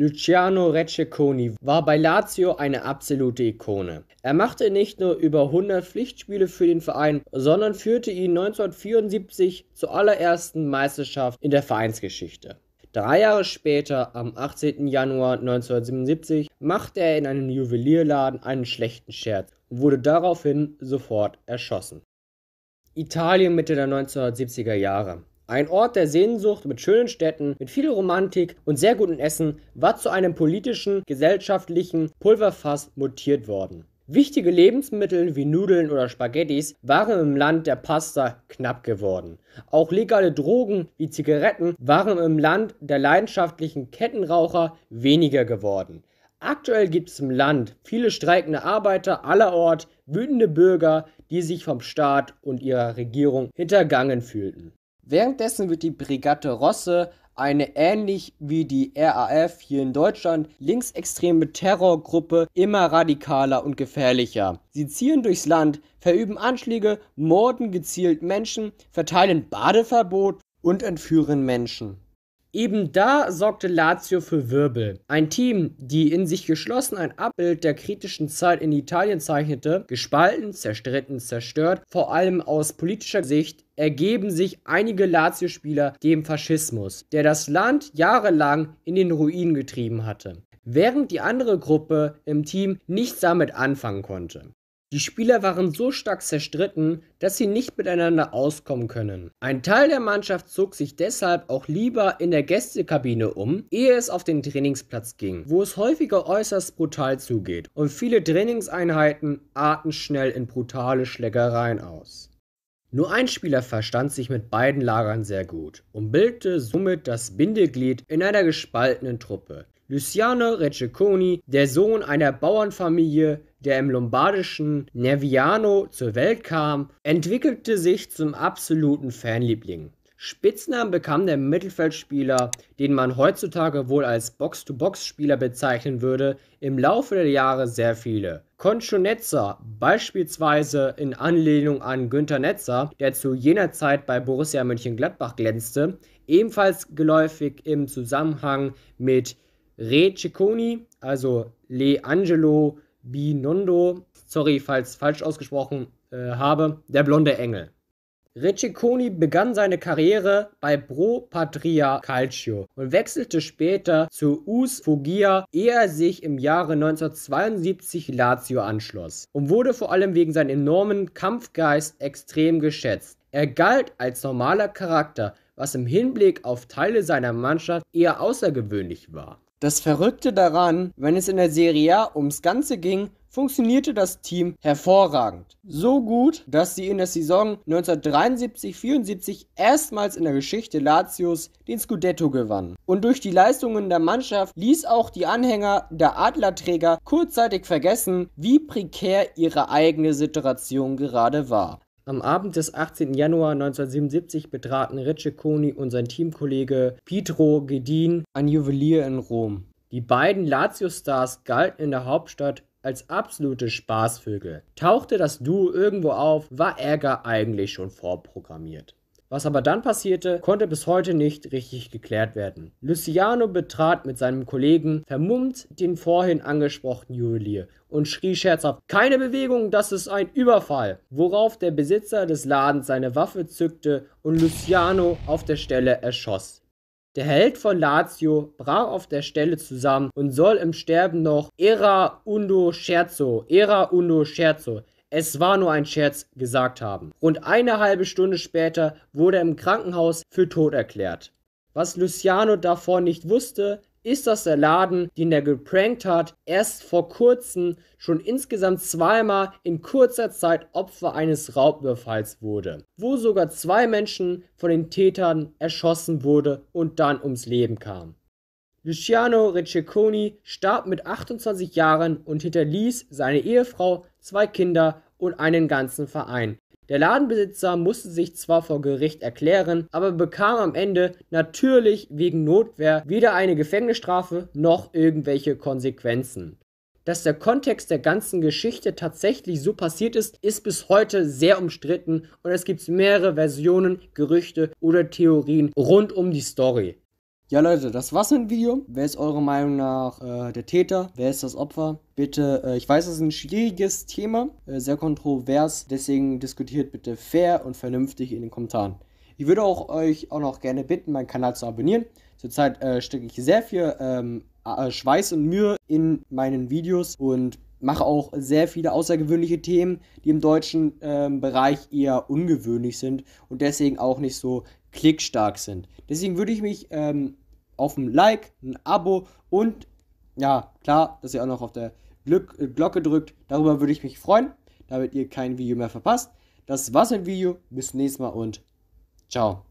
Luciano Recceconi war bei Lazio eine absolute Ikone. Er machte nicht nur über 100 Pflichtspiele für den Verein, sondern führte ihn 1974 zur allerersten Meisterschaft in der Vereinsgeschichte. Drei Jahre später, am 18. Januar 1977, machte er in einem Juwelierladen einen schlechten Scherz und wurde daraufhin sofort erschossen. Italien Mitte der 1970er Jahre. Ein Ort der Sehnsucht mit schönen Städten, mit viel Romantik und sehr gutem Essen war zu einem politischen, gesellschaftlichen Pulverfass mutiert worden. Wichtige Lebensmittel wie Nudeln oder Spaghettis waren im Land der Pasta knapp geworden. Auch legale Drogen wie Zigaretten waren im Land der leidenschaftlichen Kettenraucher weniger geworden. Aktuell gibt es im Land viele streikende Arbeiter aller allerorts, wütende Bürger, die sich vom Staat und ihrer Regierung hintergangen fühlten. Währenddessen wird die Brigatte Rosse, eine ähnlich wie die RAF hier in Deutschland linksextreme Terrorgruppe, immer radikaler und gefährlicher. Sie ziehen durchs Land, verüben Anschläge, morden gezielt Menschen, verteilen Badeverbot und entführen Menschen. Eben da sorgte Lazio für Wirbel. Ein Team, die in sich geschlossen ein Abbild der kritischen Zeit in Italien zeichnete, gespalten, zerstritten, zerstört, vor allem aus politischer Sicht, ergeben sich einige Lazio-Spieler dem Faschismus, der das Land jahrelang in den Ruin getrieben hatte während die andere Gruppe im Team nichts damit anfangen konnte. Die Spieler waren so stark zerstritten, dass sie nicht miteinander auskommen können. Ein Teil der Mannschaft zog sich deshalb auch lieber in der Gästekabine um, ehe es auf den Trainingsplatz ging, wo es häufiger äußerst brutal zugeht und viele Trainingseinheiten arten schnell in brutale Schlägereien aus. Nur ein Spieler verstand sich mit beiden Lagern sehr gut und bildete somit das Bindeglied in einer gespaltenen Truppe, Luciano Reccioni, der Sohn einer Bauernfamilie, der im lombardischen Neviano zur Welt kam, entwickelte sich zum absoluten Fanliebling. Spitznamen bekam der Mittelfeldspieler, den man heutzutage wohl als Box-to-Box-Spieler bezeichnen würde, im Laufe der Jahre sehr viele. Conchonezza beispielsweise in Anlehnung an Günter Netzer, der zu jener Zeit bei Borussia Mönchengladbach glänzte, ebenfalls geläufig im Zusammenhang mit Re Cicconi, also Le Angelo Binondo, sorry, falls falsch ausgesprochen äh, habe, der blonde Engel. Ricciconi begann seine Karriere bei Pro Patria Calcio und wechselte später zu US Foggia, ehe er sich im Jahre 1972 Lazio anschloss und wurde vor allem wegen seinem enormen Kampfgeist extrem geschätzt. Er galt als normaler Charakter, was im Hinblick auf Teile seiner Mannschaft eher außergewöhnlich war. Das Verrückte daran, wenn es in der Serie A ums Ganze ging, funktionierte das Team hervorragend. So gut, dass sie in der Saison 1973-74 erstmals in der Geschichte Lazios den Scudetto gewannen. Und durch die Leistungen der Mannschaft ließ auch die Anhänger der Adlerträger kurzzeitig vergessen, wie prekär ihre eigene Situation gerade war. Am Abend des 18. Januar 1977 betraten Ricceconi und sein Teamkollege Pietro Gedin ein Juwelier in Rom. Die beiden Lazio-Stars galten in der Hauptstadt als absolute Spaßvögel. Tauchte das Duo irgendwo auf, war Ärger eigentlich schon vorprogrammiert. Was aber dann passierte, konnte bis heute nicht richtig geklärt werden. Luciano betrat mit seinem Kollegen vermummt den vorhin angesprochenen Juwelier und schrie scherzhaft: Keine Bewegung, das ist ein Überfall! Worauf der Besitzer des Ladens seine Waffe zückte und Luciano auf der Stelle erschoss. Der Held von Lazio brach auf der Stelle zusammen und soll im Sterben noch Era Undo Scherzo, Era Undo Scherzo es war nur ein Scherz gesagt haben. Rund eine halbe Stunde später wurde er im Krankenhaus für tot erklärt. Was Luciano davor nicht wusste, ist, dass der Laden, den er geprankt hat, erst vor kurzem schon insgesamt zweimal in kurzer Zeit Opfer eines Raubüberfalls wurde, wo sogar zwei Menschen von den Tätern erschossen wurde und dann ums Leben kamen. Luciano Ricceconi starb mit 28 Jahren und hinterließ seine Ehefrau, zwei Kinder und einen ganzen Verein. Der Ladenbesitzer musste sich zwar vor Gericht erklären, aber bekam am Ende natürlich wegen Notwehr weder eine Gefängnisstrafe noch irgendwelche Konsequenzen. Dass der Kontext der ganzen Geschichte tatsächlich so passiert ist, ist bis heute sehr umstritten und es gibt mehrere Versionen, Gerüchte oder Theorien rund um die Story. Ja, Leute, das war's mit dem Video. Wer ist eurer Meinung nach äh, der Täter? Wer ist das Opfer? Bitte, äh, ich weiß, es ist ein schwieriges Thema, äh, sehr kontrovers, deswegen diskutiert bitte fair und vernünftig in den Kommentaren. Ich würde auch euch auch noch gerne bitten, meinen Kanal zu abonnieren. Zurzeit äh, stecke ich sehr viel ähm, äh, Schweiß und Mühe in meinen Videos und mache auch sehr viele außergewöhnliche Themen, die im deutschen ähm, Bereich eher ungewöhnlich sind und deswegen auch nicht so klickstark sind. Deswegen würde ich mich ähm, auf ein Like, ein Abo und ja, klar, dass ihr auch noch auf der äh, Glocke drückt. Darüber würde ich mich freuen, damit ihr kein Video mehr verpasst. Das war's im Video. Bis zum nächsten Mal und ciao.